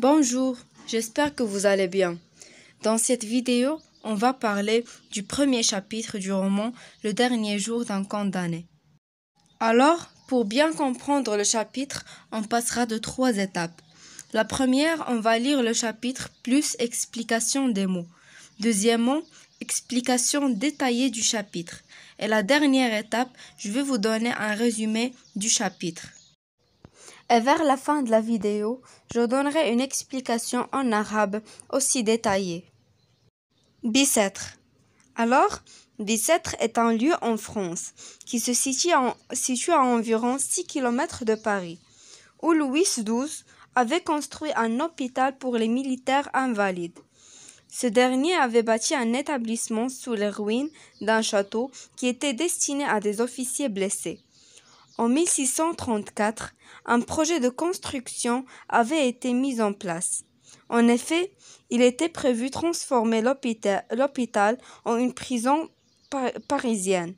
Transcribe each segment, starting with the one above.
Bonjour, j'espère que vous allez bien. Dans cette vidéo, on va parler du premier chapitre du roman Le dernier jour d'un condamné. Alors, pour bien comprendre le chapitre, on passera de trois étapes. La première, on va lire le chapitre plus explication des mots. Deuxièmement, explication détaillée du chapitre. Et la dernière étape, je vais vous donner un résumé du chapitre vers la fin de la vidéo, je donnerai une explication en arabe aussi détaillée. Bicêtre. Alors, Bicêtre est un lieu en France qui se situe, situe à environ 6 km de Paris, où Louis XII avait construit un hôpital pour les militaires invalides. Ce dernier avait bâti un établissement sous les ruines d'un château qui était destiné à des officiers blessés. En 1634, un projet de construction avait été mis en place. En effet, il était prévu transformer l'hôpital en une prison parisienne.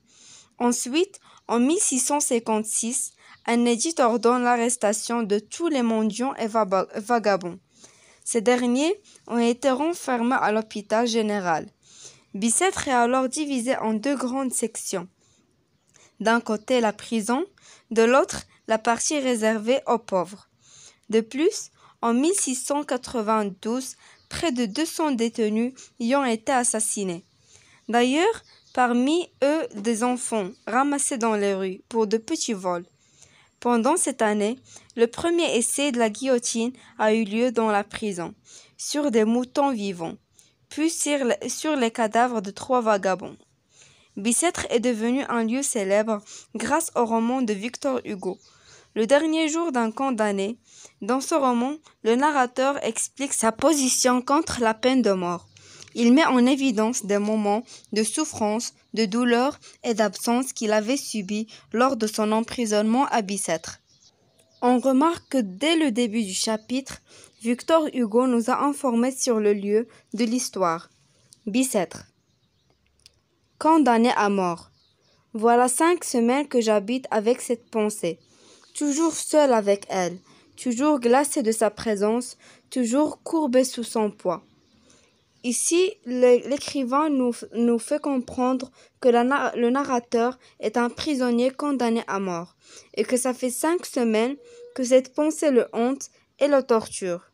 Ensuite, en 1656, un édit ordonne l'arrestation de tous les mendiants et vagabonds. Ces derniers ont été renfermés à l'hôpital général. Bicêtre est alors divisé en deux grandes sections d'un côté la prison, de l'autre la partie réservée aux pauvres. De plus, en 1692, près de 200 détenus y ont été assassinés. D'ailleurs, parmi eux des enfants ramassés dans les rues pour de petits vols. Pendant cette année, le premier essai de la guillotine a eu lieu dans la prison, sur des moutons vivants, puis sur les cadavres de trois vagabonds. Bicêtre est devenu un lieu célèbre grâce au roman de Victor Hugo, Le dernier jour d'un condamné. Dans ce roman, le narrateur explique sa position contre la peine de mort. Il met en évidence des moments de souffrance, de douleur et d'absence qu'il avait subis lors de son emprisonnement à Bicêtre. On remarque que dès le début du chapitre, Victor Hugo nous a informé sur le lieu de l'histoire, Bicêtre condamné à mort. Voilà cinq semaines que j'habite avec cette pensée, toujours seul avec elle, toujours glacé de sa présence, toujours courbé sous son poids. Ici, l'écrivain nous, fait comprendre que le narrateur est un prisonnier condamné à mort, et que ça fait cinq semaines que cette pensée le hante et le torture.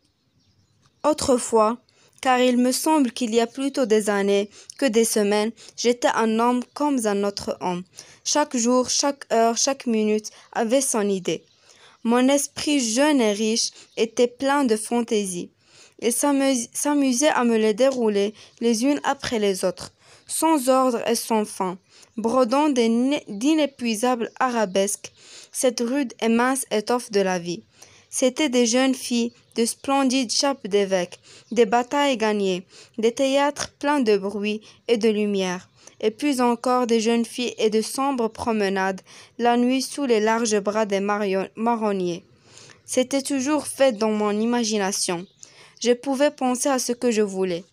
Autrefois, car il me semble qu'il y a plutôt des années que des semaines, j'étais un homme comme un autre homme. Chaque jour, chaque heure, chaque minute avait son idée. Mon esprit jeune et riche était plein de fantaisies. Il s'amusait à me les dérouler les unes après les autres, sans ordre et sans fin, brodant d'inépuisables arabesques, cette rude et mince étoffe de la vie. C'était des jeunes filles, de splendides chapes d'évêques, des batailles gagnées, des théâtres pleins de bruit et de lumière, et plus encore des jeunes filles et de sombres promenades, la nuit sous les larges bras des marronniers. C'était toujours fait dans mon imagination. Je pouvais penser à ce que je voulais.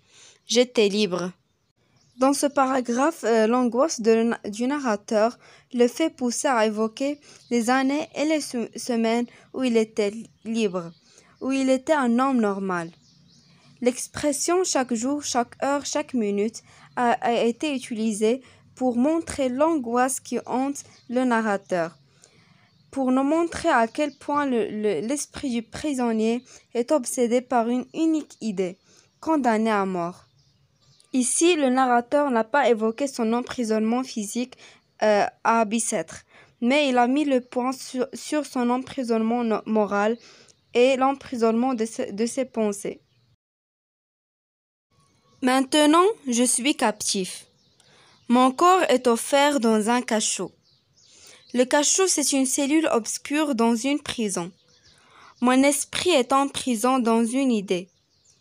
J'étais libre. Dans ce paragraphe, euh, l'angoisse du narrateur le fait pousser à évoquer les années et les semaines où il était libre, où il était un homme normal. L'expression chaque jour, chaque heure, chaque minute a, été utilisée pour montrer l'angoisse qui hante le narrateur, pour nous montrer à quel point l'esprit du prisonnier est obsédé par une unique idée, condamné à mort. Ici, le narrateur n'a pas évoqué son emprisonnement physique euh, à Bicêtre, mais il a mis le point sur, son emprisonnement moral et l'emprisonnement de, de ses pensées. Maintenant, je suis captif. Mon corps est offert dans un cachot. Le cachot, c'est une cellule obscure dans une prison. Mon esprit est en prison dans une idée,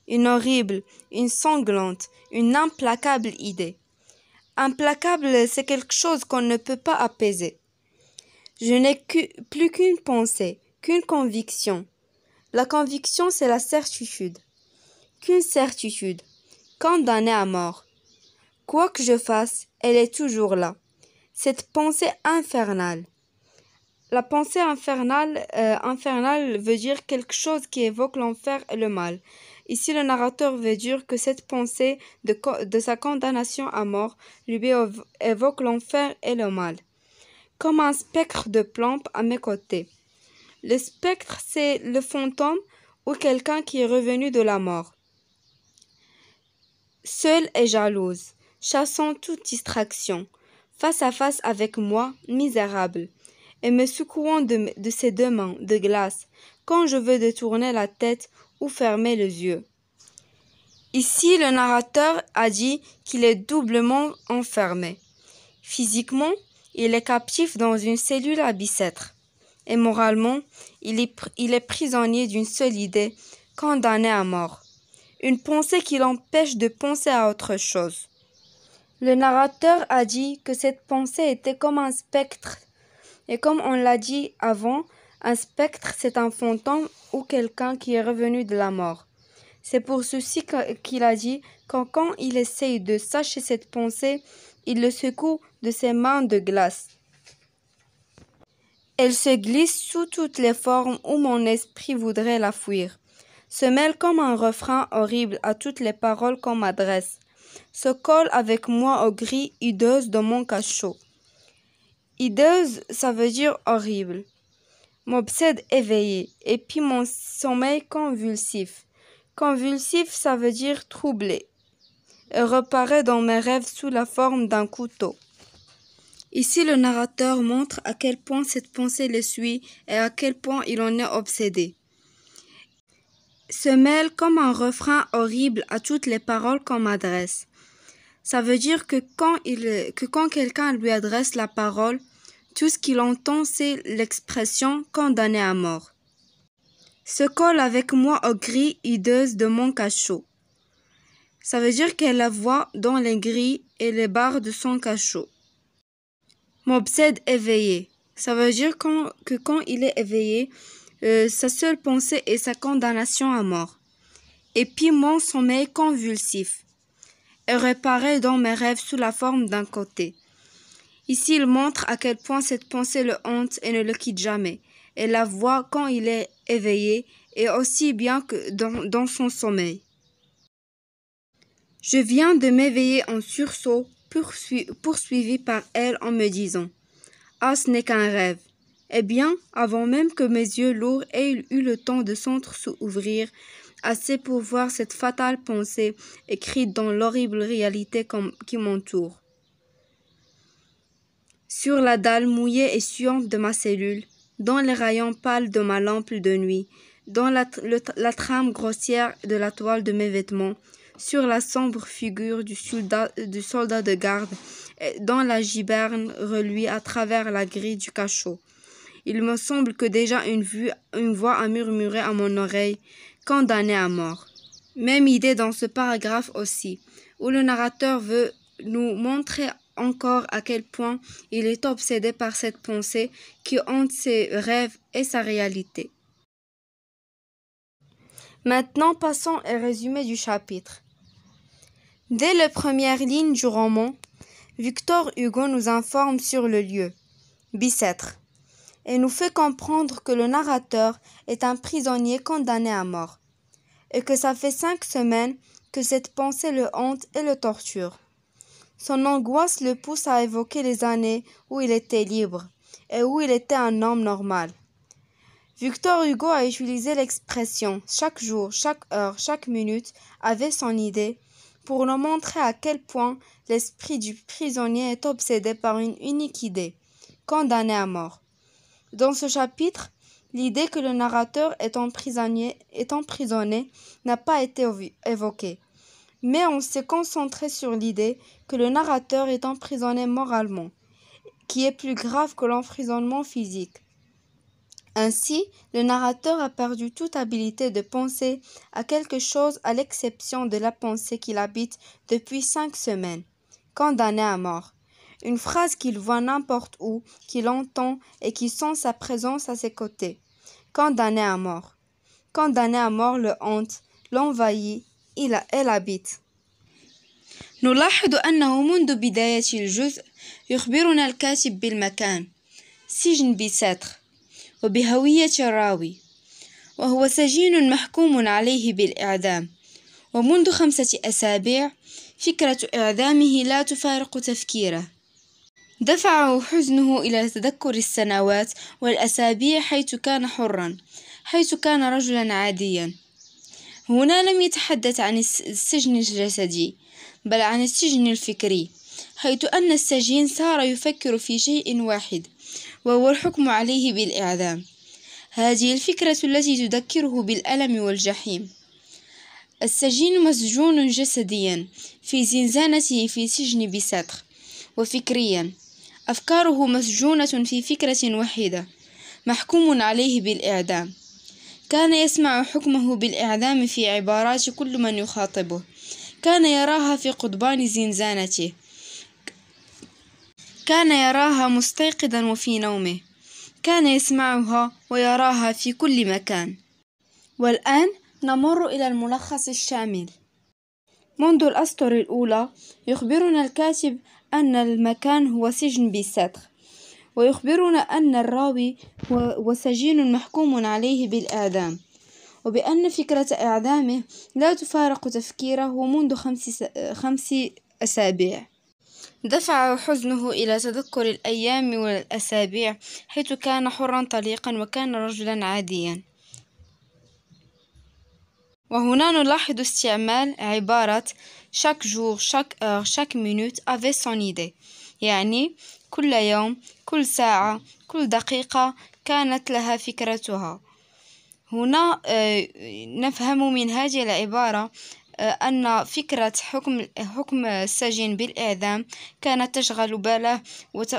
une horrible, une sanglante, une implacable idée. Implacable, c'est quelque chose qu'on ne peut pas apaiser. Je n'ai plus qu'une pensée, qu'une conviction. La conviction, c'est la certitude. Qu'une certitude, condamnée à mort. Quoi que je fasse, elle est toujours là. Cette pensée infernale. La pensée infernale, euh, infernale veut dire quelque chose qui évoque l'enfer et le mal. Ici, le narrateur veut dire que cette pensée de, sa condamnation à mort lui évoque l'enfer et le mal, comme un spectre de plomb à mes côtés. Le spectre, c'est le fantôme ou quelqu'un qui est revenu de la mort. Seul et jalouse, chassant toute distraction, face à face avec moi, misérable, et me secouant de, de ses deux mains de glace quand je veux détourner la tête ou fermer les yeux. Ici, le narrateur a dit qu'il est doublement enfermé. Physiquement, il est captif dans une cellule à bicêtre. Et moralement, il est, il est prisonnier d'une seule idée, condamné à mort. Une pensée qui l'empêche de penser à autre chose. Le narrateur a dit que cette pensée était comme un spectre. Et comme on l'a dit avant, un spectre, c'est un fantôme ou quelqu'un qui est revenu de la mort. C'est pour ceci qu'il a dit que quand il essaye de sacher cette pensée, il le secoue de ses mains de glace. Elle se glisse sous toutes les formes où mon esprit voudrait la fuir, se mêle comme un refrain horrible à toutes les paroles qu'on m'adresse, se colle avec moi au gris hideuse de mon cachot. Hideuse, ça veut dire horrible m'obsède éveillé et puis mon sommeil convulsif. Convulsif, ça veut dire troublé. Et reparaît dans mes rêves sous la forme d'un couteau. Ici, le narrateur montre à quel point cette pensée le suit et à quel point il en est obsédé. Se mêle comme un refrain horrible à toutes les paroles qu'on m'adresse. Ça veut dire que quand, il, que quand quelqu'un lui adresse la parole, tout ce qu'il entend, c'est l'expression condamné à mort. Se colle avec moi aux grilles hideuses de mon cachot. Ça veut dire qu'elle la voit dans les grilles et les barres de son cachot. M'obsède éveillé. Ça veut dire que quand il est éveillé, euh, sa seule pensée est sa condamnation à mort. Et puis mon sommeil convulsif Elle reparaît dans mes rêves sous la forme d'un côté. Ici, il montre à quel point cette pensée le hante et ne le quitte jamais. Elle la voit quand il est éveillé et aussi bien que dans, son sommeil. Je viens de m'éveiller en sursaut, poursuivi, poursuivi par elle en me disant Ah, ce n'est qu'un rêve. Eh bien, avant même que mes yeux lourds aient eu le temps de s'entre-ouvrir, assez pour voir cette fatale pensée écrite dans l'horrible réalité qui m'entoure sur la dalle mouillée et suante de ma cellule, dans les rayons pâles de ma lampe de nuit, dans la, trame grossière de la toile de mes vêtements, sur la sombre figure du soldat, de garde, dans la giberne reluit à travers la grille du cachot. Il me semble que déjà une, une voix a murmuré à mon oreille, condamné à mort. Même idée dans ce paragraphe aussi, où le narrateur veut nous montrer encore à quel point il est obsédé par cette pensée qui hante ses rêves et sa réalité. Maintenant, passons au résumé du chapitre. Dès les premières lignes du roman, Victor Hugo nous informe sur le lieu, Bicêtre, et nous fait comprendre que le narrateur est un prisonnier condamné à mort, et que ça fait cinq semaines que cette pensée le hante et le torture. Son angoisse le pousse à évoquer les années où il était libre et où il était un homme normal. Victor Hugo a utilisé l'expression chaque jour, chaque heure, chaque minute avait son idée pour nous montrer à quel point l'esprit du prisonnier est obsédé par une unique idée, condamné à mort. Dans ce chapitre, l'idée que le narrateur est emprisonné, est emprisonné n'a pas été évoquée mais on s'est concentré sur l'idée que le narrateur est emprisonné moralement, qui est plus grave que l'emprisonnement physique. Ainsi, le narrateur a perdu toute habilité de penser à quelque chose à l'exception de la pensée qu'il habite depuis cinq semaines, condamné à mort. Une phrase qu'il voit n'importe où, qu'il entend et qui sent sa présence à ses côtés. Condamné à mort. Condamné à mort le hante, l'envahit إلى إلابيت نلاحظ أنه منذ بداية الجزء يخبرنا الكاتب بالمكان سجن بيساتر وبهوية الراوي وهو سجين محكوم عليه بالإعدام ومنذ خمسة أسابيع فكرة إعدامه لا تفارق تفكيره دفعه حزنه إلى تذكر السنوات والأسابيع حيث كان حرا حيث كان رجلا عاديا هنا لم يتحدث عن السجن الجسدي بل عن السجن الفكري حيث أن السجين صار يفكر في شيء واحد وهو الحكم عليه بالإعدام هذه الفكرة التي تذكره بالألم والجحيم السجين مسجون جسديا في زنزانته في سجن بساتر وفكريا أفكاره مسجونة في فكرة واحدة محكوم عليه بالإعدام كان يسمع حكمه بالإعدام في عبارات كل من يخاطبه كان يراها في قضبان زنزانته كان يراها مستيقظا وفي نومه كان يسمعها ويراها في كل مكان والآن نمر إلى الملخص الشامل منذ الأسطر الأولى يخبرنا الكاتب أن المكان هو سجن بيساتر ويخبرنا أن الراوي هو سجين محكوم عليه بالإعدام وبأن فكرة إعدامه لا تفارق تفكيره منذ خمس, خمس أسابيع دفع حزنه إلى تذكر الأيام والأسابيع حيث كان حرا طليقا وكان رجلا عاديا وهنا نلاحظ استعمال عبارة chaque jour, chaque heure, chaque minute avait son idée يعني كل يوم كل ساعة كل دقيقة كانت لها فكرتها هنا آه، نفهم من هذه العبارة آه، أن فكرة حكم, حكم السجين بالإعدام كانت تشغل باله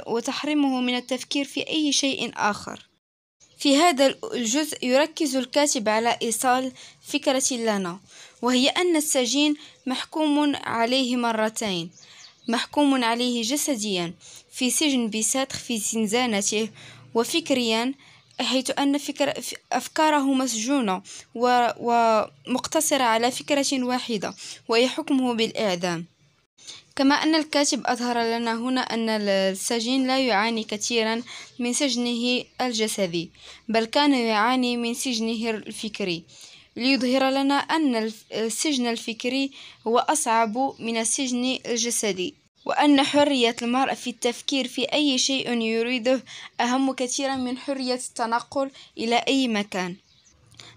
وتحرمه من التفكير في أي شيء آخر في هذا الجزء يركز الكاتب على إيصال فكرة لنا وهي أن السجين محكوم عليه مرتين محكوم عليه جسديا في سجن بيساتر في زنزانته وفكريا حيث أن فكر أفكاره مسجونة ومقتصرة على فكرة واحدة وهي حكمه بالإعدام كما أن الكاتب أظهر لنا هنا أن السجين لا يعاني كثيرا من سجنه الجسدي بل كان يعاني من سجنه الفكري ليظهر لنا أن السجن الفكري هو أصعب من السجن الجسدي وأن حرية المرء في التفكير في أي شيء يريده أهم كثيرا من حرية التنقل إلى أي مكان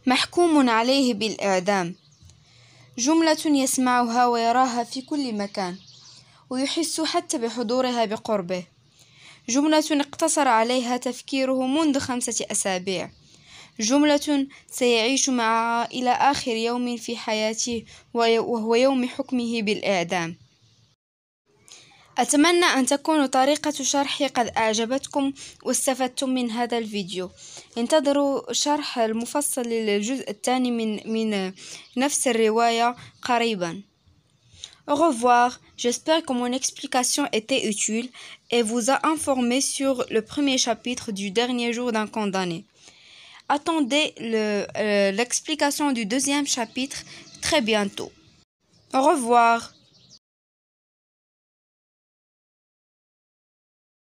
محكوم عليه بالإعدام جملة يسمعها ويراها في كل مكان ويحس حتى بحضورها بقربه جملة اقتصر عليها تفكيره منذ خمسة أسابيع جملة سيعيش معها إلى آخر يوم في حياته وهو يوم حكمه بالإعدام أتمنى أن تكون طريقة شرحي قد أعجبتكم واستفدتم من هذا الفيديو انتظروا شرح المفصل للجزء الثاني من, من نفس الرواية قريباً Au revoir, j'espère que mon explication était utile et vous a informé sur le premier chapitre du dernier jour d'un condamné. Attendez euh, l'explication du deuxième chapitre très bientôt. Au revoir.